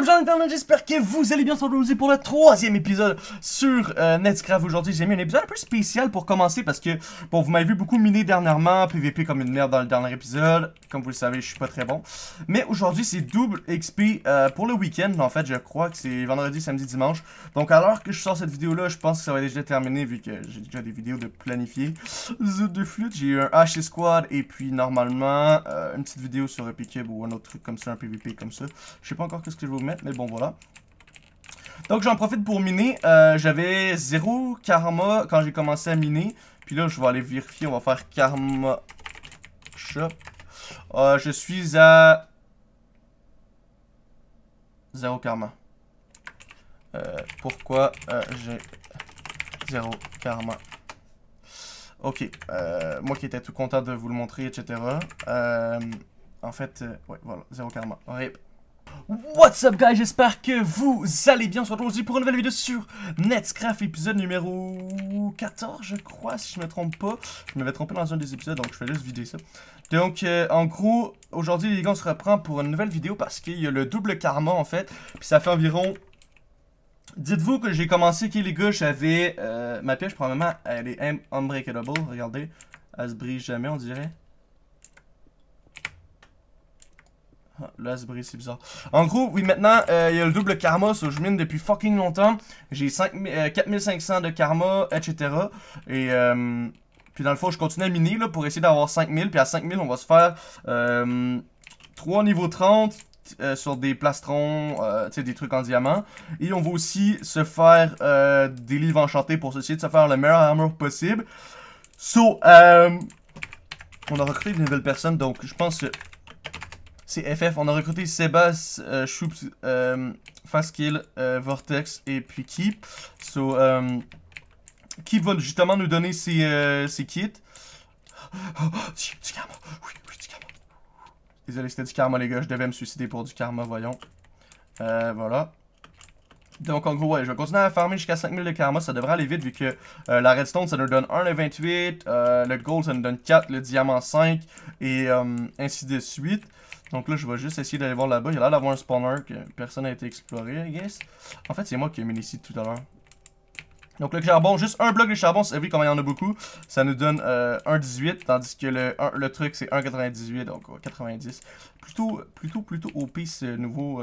Bonjour les internet, j'espère que vous allez bien, vous aujourd'hui pour le troisième épisode sur euh, Aujourd'hui, j'ai mis un épisode un peu spécial pour commencer parce que, bon, vous m'avez vu beaucoup miner dernièrement, PVP comme une merde dans le dernier épisode. Comme vous le savez, je suis pas très bon. Mais aujourd'hui, c'est double XP euh, pour le week-end, en fait, je crois que c'est vendredi, samedi, dimanche. Donc, alors que je sors cette vidéo-là, je pense que ça va déjà terminer vu que j'ai déjà des vidéos de planifier. Zoot de flûte, j'ai eu un h Squad et puis, normalement, euh, une petite vidéo sur Epicube ou un autre truc comme ça, un PVP comme ça. Je sais pas encore qu'est-ce que je vais vous mettre mais bon, voilà. Donc j'en profite pour miner. Euh, j'avais 0 karma quand j'ai commencé à miner. Puis là, je vais aller vérifier. On va faire karma shop. Euh, je suis à 0 karma. Euh, pourquoi j'ai 0 karma Ok. moi qui étais tout content de vous le montrer, etc. en fait, ouais, voilà. 0 karma. What's up guys, j'espère que vous allez bien, on se retrouve aujourd'hui pour une nouvelle vidéo sur Netscraft, épisode numéro 14 je crois, si je me trompe pas. Je me vais tromper dans un des épisodes, donc je vais juste vider ça. Donc euh, en gros, aujourd'hui les gars on se reprend pour une nouvelle vidéo parce qu'il y a le double karma en fait. Puis ça fait environ... Dites-vous que j'ai commencé, qui les gars, j'avais... Euh, ma pêche probablement, elle est unbreakable, regardez. Elle se brise jamais on dirait. Là, c'est bizarre. En gros, oui, maintenant, euh, il y a le double karma. Ça, je mine depuis fucking longtemps. J'ai 4500 euh, de karma, etc. Et... Euh, puis dans le fond, je continue à miner là, pour essayer d'avoir 5000. Puis à 5000, on va se faire 3 niveaux 30 sur des plastrons, tu sais, des trucs en diamant. Et on va aussi se faire des livres enchantés pour essayer de se faire le meilleur armor possible. So, on a recruté une nouvelles personnes, donc je pense que c'est FF. On a recruté Sebas, euh, Shoops, euh, euh, Vortex et puis Keep. So, euh, Keep va justement nous donner ses, kits. Oh, du, karma. Oui, oui, du karma. Désolé, c'était du karma, les gars. Je devais me suicider pour du karma, voyons. voilà. Donc, en gros, ouais, je vais continuer à farmer jusqu'à 5000 de karma. Ça devrait aller vite vu que euh, la redstone, ça nous donne 1 le 28. Euh, le gold, ça nous donne 4. Le diamant, 5. Et euh, ainsi de suite. Donc là, je vais juste essayer d'aller voir là-bas. Il a l'air d'avoir un spawner que personne n'a été exploré, I guess. En fait, c'est moi qui ai mis ici tout à l'heure. Donc le charbon, juste un bloc de charbon, c'est vrai comme il y en a beaucoup, ça nous donne 1,18, tandis que le, le truc c'est 1,98, donc 90. Plutôt, plutôt, plutôt OP ce nouveau,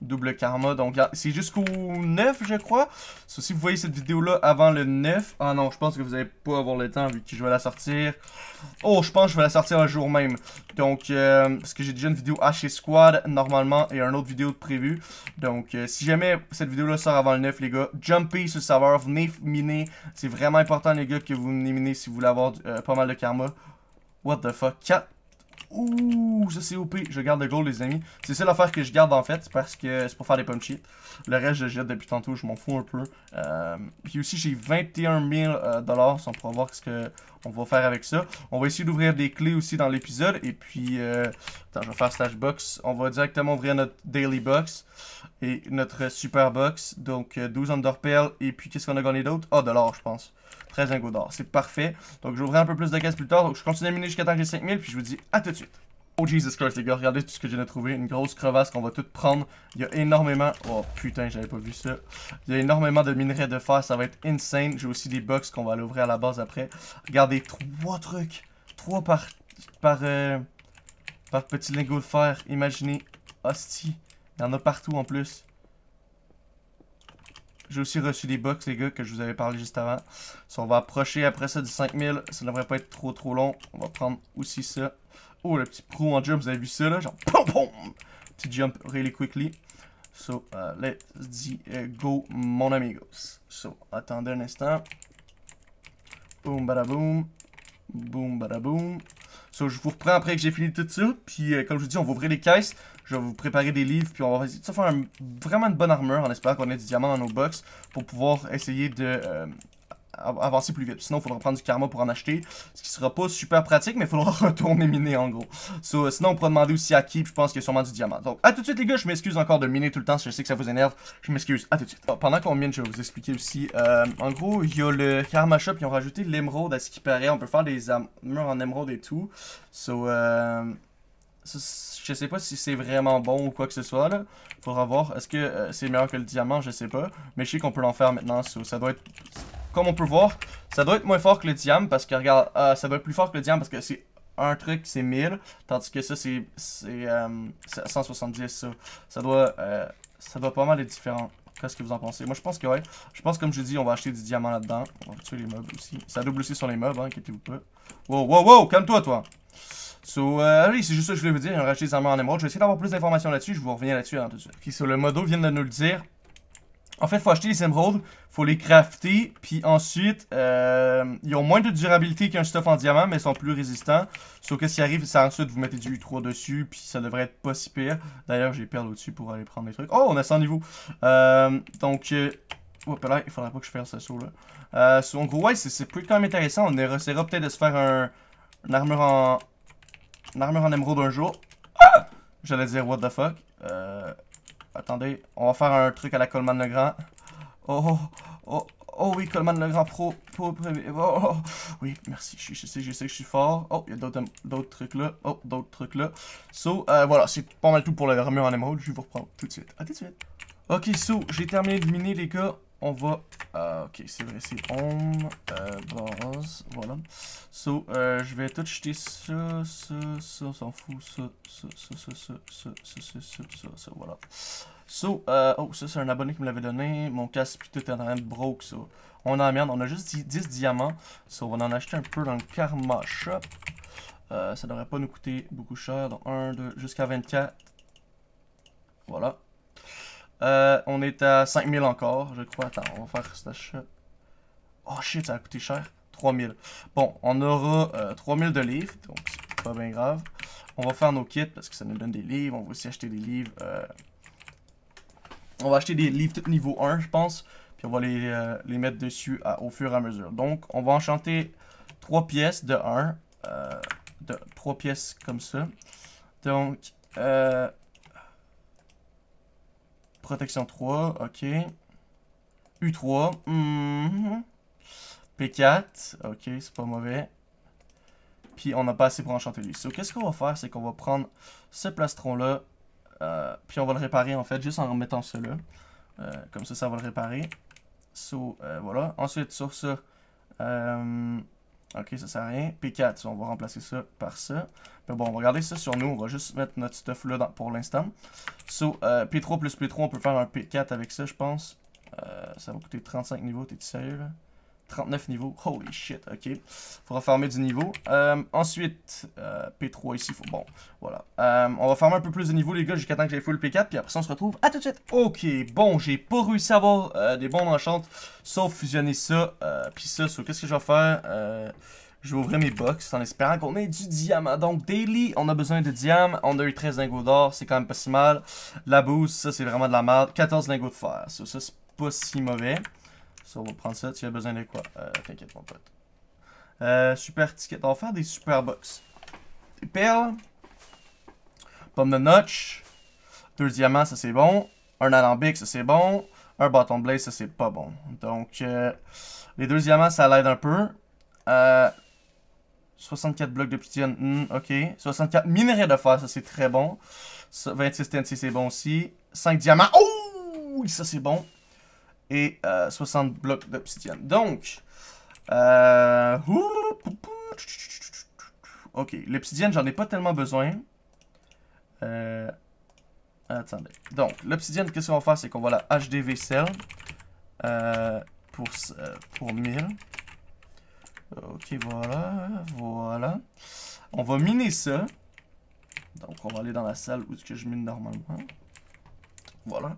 Double karma, donc ah, c'est jusqu'au 9, je crois. si vous voyez cette vidéo-là avant le 9... Ah non, je pense que vous n'allez pas avoir le temps vu que je vais la sortir. Oh, je pense que je vais la sortir un jour même. Donc, euh, parce que j'ai déjà une vidéo chez Squad, normalement, et une autre vidéo de prévu. Donc, euh, si jamais cette vidéo-là sort avant le 9, les gars, jumpy sur le serveur, venez miner. C'est vraiment important, les gars, que vous venez si vous voulez avoir euh, pas mal de karma. What the fuck? 4... Ouh, ça c'est OP. Je garde le gold les amis. C'est ça l'affaire que je garde en fait, parce que c'est pour faire des pump cheats. Le reste, je jette depuis tantôt, je m'en fous un peu. Euh, puis aussi, j'ai 21 000 euh, dollars, on pourra voir ce que on va faire avec ça. On va essayer d'ouvrir des clés aussi dans l'épisode. Et puis, euh, attends, je vais faire slash box. On va directement ouvrir notre daily box et notre super box. Donc, euh, 12 pearl Et puis, qu'est-ce qu'on a gagné d'autre? oh, de l'or, je pense. 13 ingots d'or. C'est parfait. Donc, j'ouvrirai un peu plus de caisses plus tard. Donc, je continue à miner jusqu'à temps que j'ai 5000. Puis, je vous dis à tout de suite. Oh Jesus Christ les gars, regardez tout ce que j'ai trouvé, une grosse crevasse qu'on va tout prendre. Il y a énormément, oh putain j'avais pas vu ça. Il y a énormément de minerais de fer, ça va être insane. J'ai aussi des box qu'on va aller ouvrir à la base après. Regardez, trois trucs, trois par, par, euh, par petit lingot de fer, imaginez. Hostie, il y en a partout en plus. J'ai aussi reçu des box les gars que je vous avais parlé juste avant. Ça on va approcher après ça du 5000, ça devrait pas être trop trop long. On va prendre aussi ça. Oh, le petit pro en jump, vous avez vu ça, là? Genre, pom pom! Petit jump really quickly. So, uh, let's uh, go, mon amigos. So, attendez un instant. Boom, badaboom. Boom, boom. So, je vous reprends après que j'ai fini tout ça. Puis, euh, comme je vous dis, on va ouvrir les caisses. Je vais vous préparer des livres. Puis, on va essayer de faire vraiment une bonne armure en espérant qu'on ait du diamant dans nos box pour pouvoir essayer de euh, avancer plus vite. Sinon, il faudra prendre du karma pour en acheter, ce qui sera pas super pratique, mais il faudra retourner miner en gros. So, sinon, on pourra demander aussi à qui, je pense qu'il y a sûrement du diamant. Donc, à tout de suite les gars, je m'excuse encore de miner tout le temps, je sais que ça vous énerve, je m'excuse, à tout de suite. pendant qu'on mine, je vais vous expliquer aussi, euh, en gros, il y a le karma shop, ils ont rajouté l'émeraude à ce qui paraît, on peut faire des armures en émeraude et tout. So, euh, Je sais pas si c'est vraiment bon ou quoi que ce soit là. Faudra voir. Est-ce que euh, c'est meilleur que le diamant Je sais pas. Mais je sais qu'on peut l'en faire maintenant. ça doit être comme on peut voir, ça doit être moins fort que le diamant parce que regarde, euh, ça doit être plus fort que le diamant parce que c'est un truc c'est 1000, tandis que ça c'est c'est 170 euh, ça. Ça doit euh, ça doit pas mal être différent. Qu'est-ce que vous en pensez Moi je pense que ouais, je pense comme je dis, on va acheter du diamant là-dedans. On va tuer les mobs aussi. Ça double aussi sur les mobs, hein, inquiétez-vous pas. Wow, wow, wow, calme-toi toi. So, euh, oui, c'est juste ça que je voulais vous dire. On va acheter des armes en émeraude. Je vais essayer d'avoir plus d'informations là-dessus. Je vous revenir là-dessus hein, tout de suite. qui sur le modo vient de nous le dire. En fait, faut acheter les émeraudes, faut les crafter, puis ensuite, euh, ils ont moins de durabilité qu'un stuff en diamant, mais ils sont plus résistants. Sauf que s'il arrive, c'est ensuite, vous mettez du U3 dessus, puis ça devrait être pas si pire. D'ailleurs, j'ai perdu au-dessus pour aller prendre mes trucs. Oh, on a 100 niveau. Euh, donc, euh, là, il faudrait pas que je fasse ça saut-là. Euh, en gros, ouais, c'est plus quand même intéressant. On essaiera peut-être de se faire un, une armure en... Une armure en émeraude un jour. Ah! J'allais dire, what the fuck. Euh... Attendez, on va faire un truc à la Coleman Legrand. Oh oh, oh, oh, oh, oui, Coleman Legrand pro, oh, oui, merci, je, sais, je sais que je suis fort. Oh, il y a d'autres trucs là, oh, d'autres trucs là. So, euh, voilà, c'est pas mal tout pour le remue en émeraude, je vous reprendre tout de suite. À tout de suite. Ok, so, j'ai terminé de miner, les gars on va... ok, c'est vrai, c'est home, euh, voilà. So, euh, je vais tout jeter ça, ça, ça, on s'en fout, ça, ça, ça, ça, ça, ça, ça, ça, ça, ça, voilà. So, euh, oh, ça, c'est un abonné qui me l'avait donné, mon casse puis tout est en train de broke, ça. So. On on a juste 10 diamants, so on va en acheter un peu dans le Karma Shop. Euh, ça devrait pas nous coûter beaucoup cher, donc 1, 2, jusqu'à 24. Voilà. Euh, on est à 5000 encore, je crois. Attends, on va faire cet achat. Oh shit, ça a coûté cher. 3000. Bon, on aura 3000 euh, de livres, donc c'est pas bien grave. On va faire nos kits parce que ça nous donne des livres. On va aussi acheter des livres. Euh, on va acheter des livres tout niveau 1, je pense. Puis on va les, les mettre dessus au fur et à mesure. Donc, on va enchanter 3 pièces de 1. de 3 pièces comme ça. Donc, euh, Protection 3, ok. U3. Mhm. P4, ok, c'est pas mauvais. Puis on n'a pas assez pour enchanter lui. So, qu'est-ce qu'on va faire, c'est qu'on va prendre ce plastron-là, euh, puis on va le réparer en fait, juste en remettant cela. Euh, comme ça, ça va le réparer. So, euh, voilà. Ensuite, sur ça, OK, ça sert à rien. P4, on va remplacer ça par ça. Mais bon, on va garder ça sur nous. On va juste mettre notre stuff là pour l'instant. So, euh, P3 plus P3, on peut faire un P4 avec ça, je pense. Euh, ça va coûter 35 niveaux, t'es sérieux là? 39 niveaux. Holy shit, ok. Faudra farmer du niveau. Euh, ensuite, euh, P3 ici. Faut... Bon, voilà. Euh, on va farmer un peu plus de niveau, les gars, jusqu'à temps que j'ai full P4. Puis après on se retrouve. À tout de suite. Ok, bon, j'ai pas réussi à avoir des bons enchantes. Sauf fusionner ça. puis ça, so, qu'est-ce que je vais faire je vais ouvrir mes box en espérant qu'on ait du diamant. Donc, daily, on a besoin de diamant. On a eu 13 lingots d'or, c'est quand même pas si mal. La bouse, ça, c'est vraiment de la merde. 14 lingots de fer, ça c'est pas si mauvais. Ça, on va prendre ça. Tu as besoin de quoi euh, T'inquiète, mon pote. Euh, super ticket. On va faire des super box. Des perles. Pomme de notch. Deux diamants, ça c'est bon. Un alambic, ça c'est bon. Un bâton blaze, ça c'est pas bon. Donc, euh, les deux diamants, ça l'aide un peu. Euh, 64 blocs de mm, ok. 64 minerais de fer, ça c'est très bon. 26 TNT, c'est bon aussi. 5 diamants. Oh! Ça c'est bon et 60 euh, blocs d'obsidienne. Donc, euh, ok, l'obsidienne, j'en ai pas tellement besoin. Euh, attendez. Donc, l'obsidienne, qu'est-ce qu'on va faire? C'est qu'on va la HDV cell pour, pour 1000. Ok, voilà, voilà. On va miner ça. Donc, on va aller dans la salle où ce que je mine normalement. Voilà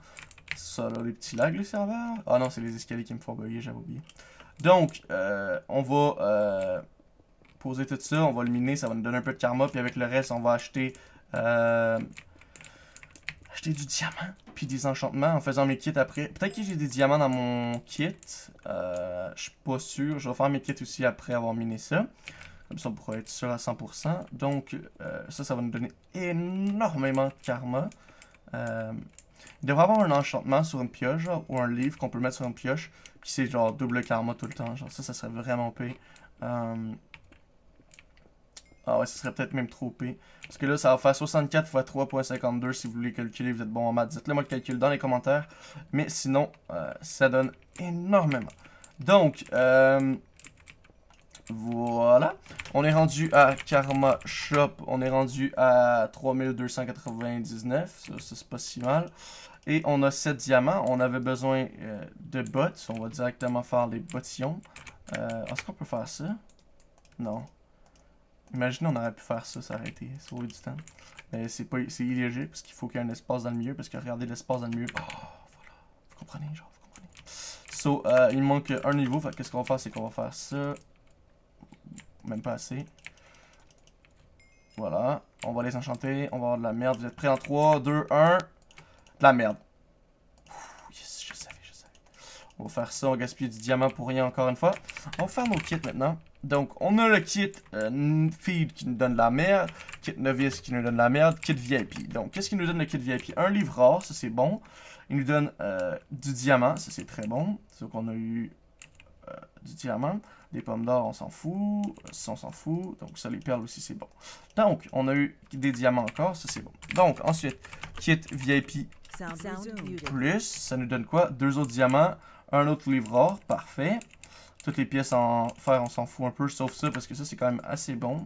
ça là, les petits lags, le serveur. Ah non, c'est les escaliers qui me font bugger, j'avais oublié. Donc, euh, on va euh, poser tout ça, on va le miner, ça va nous donner un peu de karma, puis avec le reste, on va acheter, euh, acheter du diamant, puis des enchantements en faisant mes kits après. Peut-être que j'ai des diamants dans mon kit, euh, je suis pas sûr, je vais faire mes kits aussi après avoir miné ça. Comme ça, on pourra être sûr à 100%. Donc, euh, ça, ça va nous donner énormément de karma. Euh, il devrait avoir un enchantement sur une pioche, ou un livre qu'on peut mettre sur une pioche, puis c'est genre double karma tout le temps. Genre ça, ça serait vraiment p. Euh, ah ouais, ça serait peut-être même trop p, Parce que là, ça va faire 64 x 3.52 si vous voulez calculer, vous êtes bon en maths. Dites-le moi le calcul dans les commentaires. Mais sinon, euh, ça donne énormément. Donc, euh, voilà. On est rendu à Karma Shop. On est rendu à 3299. Ça, c'est pas si mal. Et on a 7 diamants. On avait besoin euh, de bottes. On va directement faire les bottillons. Euh, est-ce qu'on peut faire ça? Non. Imaginez, on aurait pu faire ça, ça aurait été sauver du temps. Mais c'est pas, parce qu'il faut qu'il y ait un espace dans le milieu. Parce que regardez l'espace dans le milieu. Oh, voilà. Vous comprenez, genre, vous comprenez. So, euh, il manque un niveau. Fait qu'est-ce qu'on va faire, c'est qu'on va faire ça. Même pas assez. Voilà. On va les enchanter. On va avoir de la merde. Vous êtes prêts en 3, 2, 1. De la merde. je savais, je savais. On va faire ça. On va du diamant pour rien encore une fois. On va faire nos kits maintenant. Donc, on a le kit euh, feed qui nous donne de la merde, kit novice qui nous donne de la merde, kit VIP. Donc, qu'est-ce qui nous donne le kit VIP Un livre rare, ça c'est bon. Il nous donne euh, du diamant, ça c'est très bon. Donc, qu'on a eu euh, du diamant. Des pommes d'or, on s'en fout. Ça, on s'en fout. Donc, ça, les perles aussi, c'est bon. Donc, on a eu des diamants encore. Ça, c'est bon. Donc, ensuite, kit VIP plus. Ça nous donne quoi? Deux autres diamants, un autre livre or, Parfait. Toutes les pièces en fer, on s'en fout un peu, sauf ça, parce que ça, c'est quand même assez bon.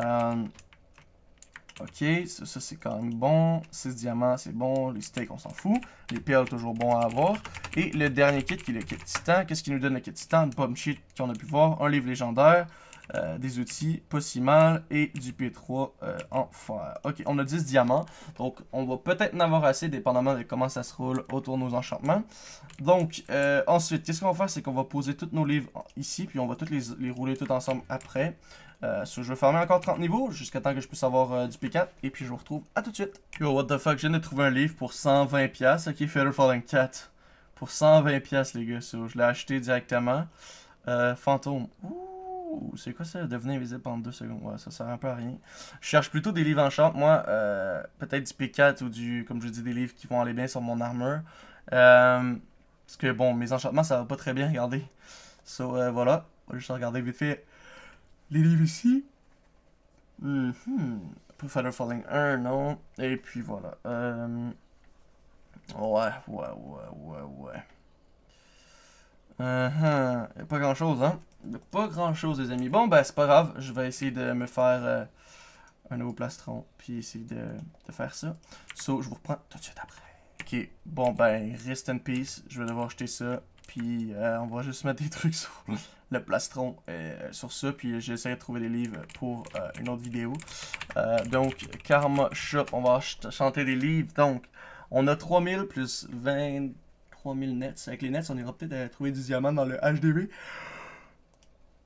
Euh, OK, ça, c'est quand même bon. 6 diamants, c'est bon. Les steaks, on s'en fout. Les perles, toujours bon à avoir. Et le dernier kit, qui est le kit titan. Qu'est-ce qui nous donne le kit titan? Une pomme shit qu'on a pu voir. Un livre légendaire. Euh, des outils pas si mal et du P3 euh, en fer. Ok, on a 10 diamants, donc on va peut-être en avoir assez dépendamment de comment ça se roule autour de nos enchantements. Donc euh, ensuite, qu'est-ce qu'on va faire, c'est qu'on va poser tous nos livres ici, puis on va tous les, les rouler tous ensemble après so, euh, je vais fermer encore 30 niveaux jusqu'à temps que je puisse avoir euh, du P4. Et puis je vous retrouve à tout de suite. Yo, what the fuck, je viens de trouver un livre pour 120$. Ok, Feather Falling 4 Pour 120$, les gars. So, je l'ai acheté directement. Euh, fantôme. Ouh, c'est quoi ça Devenir invisible pendant 2 secondes. Ouais, ça sert un peu à rien. Je cherche plutôt des livres en moi. Euh, peut-être du P4 ou du. Comme je dis, des livres qui vont aller bien sur mon armure. parce que bon, mes enchantements, ça va pas très bien, regardez. So, voilà. je va juste regarder vite fait les livres ici. Mm -hmm. Falling 1, non. Et puis voilà. Ouais, ouais, ouais, ouais, ouais. pas grand chose, hein? pas grand chose, les amis. Bon, ben, c'est pas grave. Je vais essayer de me faire un nouveau plastron. Puis essayer de, faire ça. So, je vous reprends tout de suite après. Ok, bon, ben, rest in peace. Je vais devoir acheter ça. Puis, on va juste mettre des trucs sur le plastron euh, sur ça. Puis j'essaie de trouver des livres pour euh, une autre vidéo. Euh, donc, Karma Shop, on va chanter des livres. Donc, on a 3000 plus 23000 nets. Avec les nets, on ira peut-être trouver du diamant dans le HDB.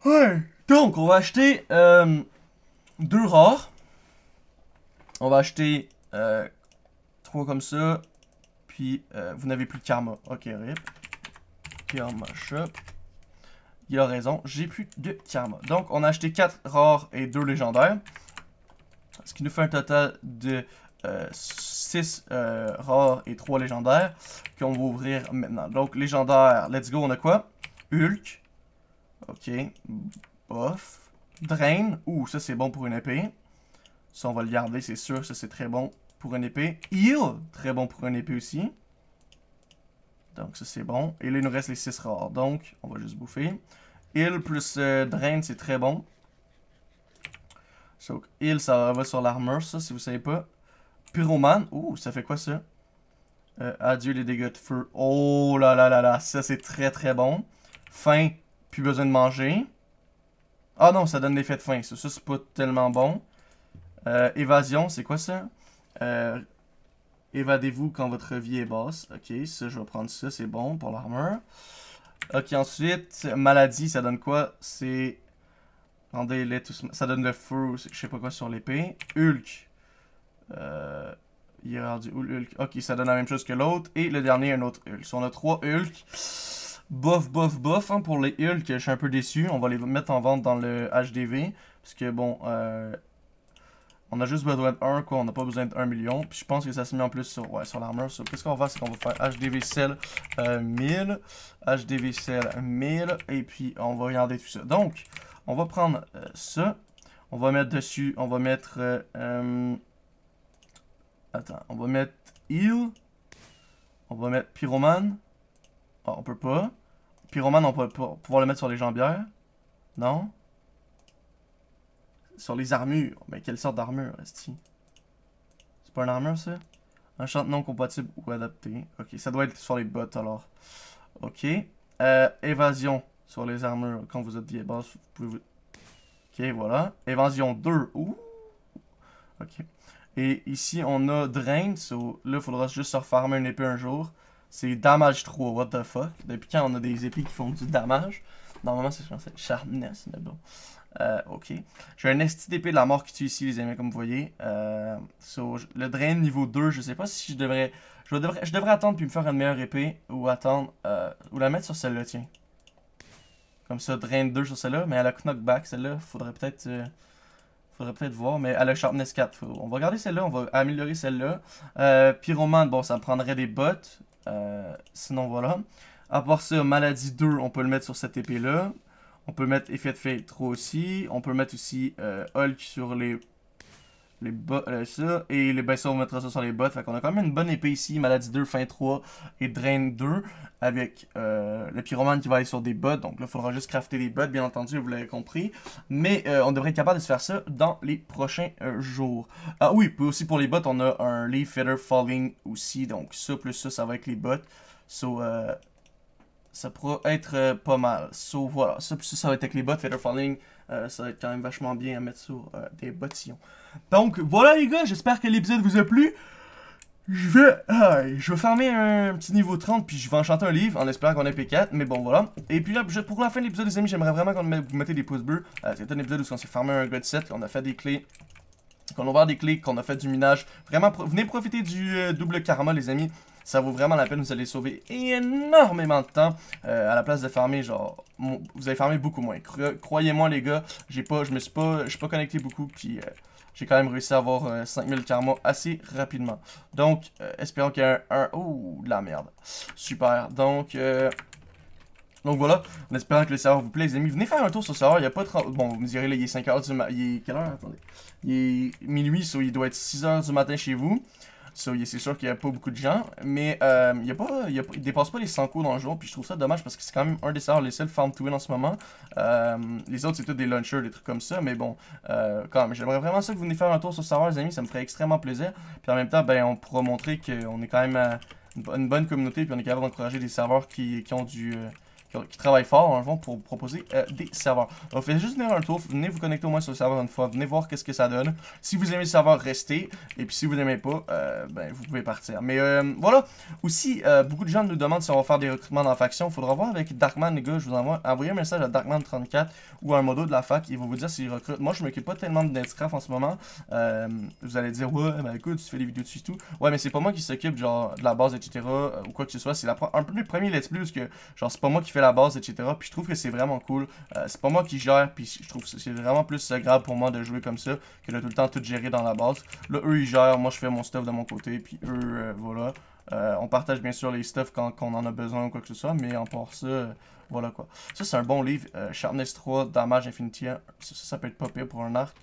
Ouais. Donc, on va acheter euh, deux rares. On va acheter euh, trois comme ça. Puis, vous n'avez plus de karma. Ok, rip. Karma shop. Il a raison, j'ai plus de karma. Donc, on a acheté 4 rares et 2 légendaires. Ce qui nous fait un total de 6 euh, euh, rares et 3 légendaires qu'on va ouvrir maintenant. Donc, légendaire, let's go, on a quoi? Hulk. Ok. Bof. Drain. Ouh, ça c'est bon pour une épée. Ça, on va le garder, c'est sûr, ça c'est très bon pour une épée. Heal, très bon pour une épée aussi. Donc ça, c'est bon. Et là, il nous reste les 6 rares. Donc, on va juste bouffer. Heal plus euh, Drain, c'est très bon. Donc, so, Heal, ça va sur l'armure, ça, si vous savez pas. Pyromane. Ouh, ça fait quoi, ça? Euh, adieu les dégâts de feu. Oh là là là là, ça, c'est très très bon. Faim, plus besoin de manger. Ah non, ça donne l'effet de faim. Ça, c'est pas tellement bon. Euh, évasion, c'est quoi ça? Euh, Évadez-vous quand votre vie est basse. Ok, ça, je vais prendre ça, c'est bon pour l'armure. Ok, ensuite, maladie, ça donne quoi C'est... Attendez, Ça donne le feu, je sais pas quoi, sur l'épée. Hulk. Euh... Il a du Hulk. Ok, ça donne la même chose que l'autre. Et le dernier, un autre Hulk. So, on a trois Hulk. Bof, bof, bof. Hein, pour les Hulk, je suis un peu déçu. On va les mettre en vente dans le HDV. Parce que, bon, euh, on a juste besoin d'un quoi. On n'a pas besoin de million. Puis je pense que ça se met en plus sur, ouais, sur l'armure. Sur... Qu'est-ce qu'on va faire? qu'on va faire HDV Cell 1000. Euh, HDV Cell 1000. Et puis, on va regarder tout ça. Donc, on va prendre euh, ça. On va mettre dessus, on va mettre... Euh, attends, on va mettre Heal. On va mettre Pyromane. Oh, on peut pas. Pyromane, on va pouvoir le mettre sur les jambières. Non. Sur les armures. Mais quelle sorte d'armure, est-ce-ci? C'est pas une armure, ça? Un chant non compatible ou adapté. Ok, ça doit être sur les bottes, alors. Ok. Euh, évasion sur les armures. Quand vous êtes des boss, vous pouvez vous... Ok, voilà. Évasion 2. Ouh! Ok. Et ici, on a Drain. So, là, il faudra juste se refarmer une épée un jour. C'est Damage 3. What the fuck? Depuis quand on a des épées qui font du damage? Normalement, c'est Sharpness, mais bon. Euh, ok. J'ai un esti d'épée de la mort qui tue ici, les amis, comme vous voyez. Euh, le drain niveau 2, je sais pas si je devrais... Je devrais, attendre puis me faire une meilleure épée ou attendre... Euh, ou la mettre sur celle-là, tiens. Comme ça, drain 2 sur celle-là, mais elle a knockback, celle-là. Faudrait peut-être... faudrait peut-être voir, mais elle a sharpness 4. on va garder celle-là, on va améliorer celle-là. Euh, pyromane, bon, ça me prendrait des bottes. sinon, voilà. À part ça, maladie 2, on peut le mettre sur cette épée-là. On peut mettre effet de trop aussi. On peut mettre aussi euh, Hulk sur les... Les bots, euh, Et les, baisseurs on mettra ça sur les bots. Fait qu'on a quand même une bonne épée ici. Maladie 2, fin 3 et Drain 2. Avec euh, le pyromane qui va aller sur des bots. Donc là, il faudra juste crafter les bots, bien entendu, vous l'avez compris. Mais on devrait être capable de se faire ça dans les prochains jours. Ah oui, puis aussi pour les bots, on a un Leaf Feather Falling aussi. Donc ça, plus ça, ça va avec les bots. So, ça pourra être euh, pas mal. sauf voilà, ça, ça, ça va être avec les bottes, Feather Falling, euh, ça va être quand même vachement bien à mettre sur euh, des bottillons. Donc voilà les gars, j'espère que l'épisode vous a plu. Je vais, je vais farmer un petit niveau 30, puis je vais enchanter un livre en espérant qu'on ait P4, mais bon voilà. Et puis là, pour la fin de l'épisode les amis, j'aimerais vraiment qu'on vous mettez des pouces bleus. c'était un épisode où on s'est farmé un God set, on a fait des clés, qu'on a ouvert des clés, qu'on a fait du minage. Vraiment, venez profiter du double karma les amis. Ça vaut vraiment la peine, vous allez sauver énormément de temps euh, à la place de farmer, genre, vous allez farmer beaucoup moins. Croyez-moi les gars, j'ai pas, je me suis pas, je suis pas connecté beaucoup, puis... Euh, j'ai quand même réussi à avoir 5000 euh, karma assez rapidement. Donc, euh, espérons qu'il y ait un, Oh, de la merde. Super. Donc, donc voilà. En espérant que le serveur vous plaît, les amis. Venez faire un tour sur le serveur. Il n'y a pas 30... Bon, vous me direz, là, il est 5h du matin. Il est... Quelle heure? Attendez. Il est minuit, so il doit être 6h du matin chez vous. So, c'est sûr qu'il n'y a pas beaucoup de gens. Mais euh, il, y pas, il, dépasse pas les 100 coups dans le jour. Puis je trouve ça dommage parce que c'est quand même un des serveurs les seuls farm to win en ce moment. Euh, les autres, c'est tout des launchers, des trucs comme ça. Mais bon, euh, quand j'aimerais vraiment ça que vous venez faire un tour sur le serveur, les amis. Ça me ferait extrêmement plaisir. Puis en même temps, ben, on pourra montrer qu'on est quand même une bonne communauté. Puis on est capable d'encourager des serveurs qui, qui ont du qui travaillent fort, en fond, pour proposer euh, des serveurs. Donc, faites juste venir un tour, venez vous connecter au moins sur le serveur une fois, venez voir qu'est-ce que ça donne. Si vous aimez le serveur, restez, et puis si vous n'aimez pas, euh, ben, vous pouvez partir. Mais euh, voilà, aussi, beaucoup de gens nous demandent si on va faire des recrutements dans la faction, faudra voir avec Darkman, les gars, je vous envoie, envoyez un message à Darkman34 ou à un modo de la fac, ils vont vous dire s'il recrutent. Moi, je m'occupe pas tellement de Netscraft en ce moment, vous allez dire, ouais, ben écoute, tu fais des vidéos dessus tout. Ouais, mais c'est pas moi qui s'occupe, genre, de la base, etc., ou quoi que ce soit, c'est un peu le premier let's play, parce que, genre, c'est pas moi qui fais base, etc. Puis je trouve que c'est vraiment cool. Euh, c'est pas moi qui gère, puis je trouve que c'est vraiment plus agréable pour moi de jouer comme ça que de tout le temps tout gérer dans la base. Là, eux, ils gèrent, moi, je fais mon stuff de mon côté, puis eux, euh, voilà. Euh, on partage bien sûr les stuff quand, on en a besoin ou quoi que ce soit, mais en part ça, voilà quoi. Ça, c'est un bon livre. Sharpness 3, Damage Infinity Ça, ça, ça, peut être pas pire pour un arc.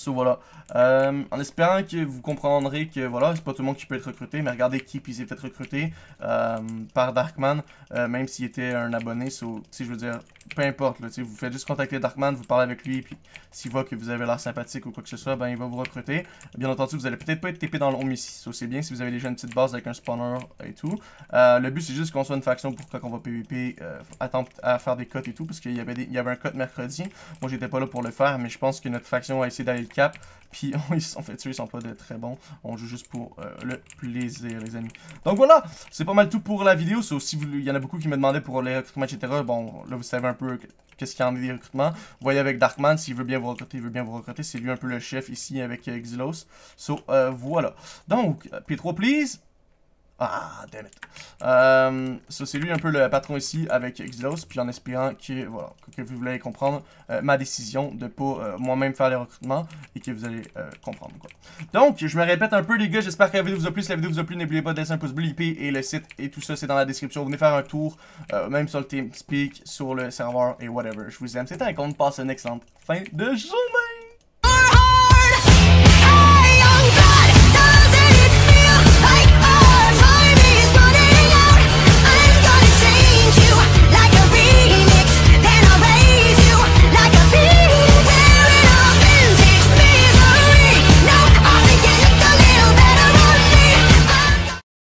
So voilà. Euh, en espérant que vous comprendrez que voilà, c'est pas tout le monde qui peut être recruté, mais regardez qui peut s'est être recruté euh, par Darkman, euh, même s'il était un abonné. Si je veux dire, peu importe, vous faites juste contacter Darkman, vous parlez avec lui, puis s'il voit que vous avez l'air sympathique ou quoi que ce soit, ben il va vous recruter. Bien entendu, vous allez peut-être pas être TP dans le home ici, ça c'est bien si vous avez déjà une petite base avec un spawner et tout. Euh, le but c'est juste qu'on soit une faction pour quand on va PvP, euh, attendre à faire des cotes et tout, parce qu'il y, avait y avait un cut mercredi. Moi j'étais pas là pour le faire, mais je pense que notre faction a essayé d'aller le cap. Puis on, ils sont fait ils sont pas très bons. On joue juste pour euh, le plaisir, les amis. Donc voilà, c'est pas mal tout pour la vidéo. So, si il y en a beaucoup qui me demandaient pour les recrutements, etc. Bon, là vous savez un peu qu'est-ce qu'il y en a des recrutements. Vous voyez avec Darkman, s'il veut bien vous recruter, il veut bien vous recruter. C'est lui un peu le chef ici avec euh, Xilos. So, euh, voilà. Donc, P3 please. Ah, damn it. Euh, ça, c'est lui un peu le patron ici avec Xylos, puis en espérant que, voilà, que vous voulez comprendre euh, ma décision de pas euh, moi-même faire les recrutements et que vous allez comprendre, quoi. Donc, je me répète un peu, les gars, j'espère que la vidéo vous a plu. Si la vidéo vous a plu, n'oubliez pas de laisser un pouce bleu IP et le site et tout ça, c'est dans la description. Venez faire un tour, même sur le TeamSpeak, sur le serveur et whatever. Je vous aime, c'était un compte, passe une excellente fin de journée!